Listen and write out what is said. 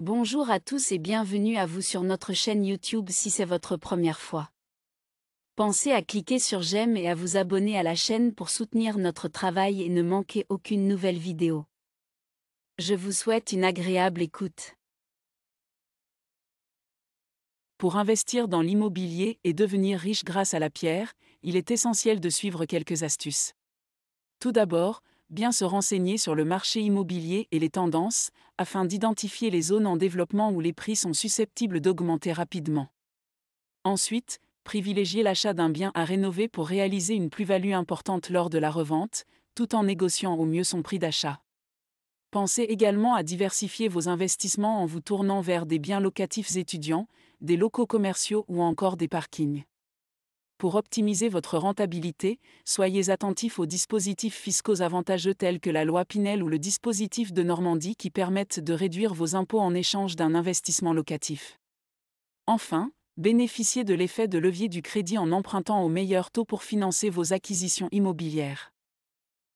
Bonjour à tous et bienvenue à vous sur notre chaîne YouTube si c'est votre première fois. Pensez à cliquer sur j'aime et à vous abonner à la chaîne pour soutenir notre travail et ne manquer aucune nouvelle vidéo. Je vous souhaite une agréable écoute. Pour investir dans l'immobilier et devenir riche grâce à la pierre, il est essentiel de suivre quelques astuces. Tout d'abord, bien se renseigner sur le marché immobilier et les tendances, afin d'identifier les zones en développement où les prix sont susceptibles d'augmenter rapidement. Ensuite, privilégiez l'achat d'un bien à rénover pour réaliser une plus-value importante lors de la revente, tout en négociant au mieux son prix d'achat. Pensez également à diversifier vos investissements en vous tournant vers des biens locatifs étudiants, des locaux commerciaux ou encore des parkings. Pour optimiser votre rentabilité, soyez attentifs aux dispositifs fiscaux avantageux tels que la loi Pinel ou le dispositif de Normandie qui permettent de réduire vos impôts en échange d'un investissement locatif. Enfin, bénéficiez de l'effet de levier du crédit en empruntant au meilleur taux pour financer vos acquisitions immobilières.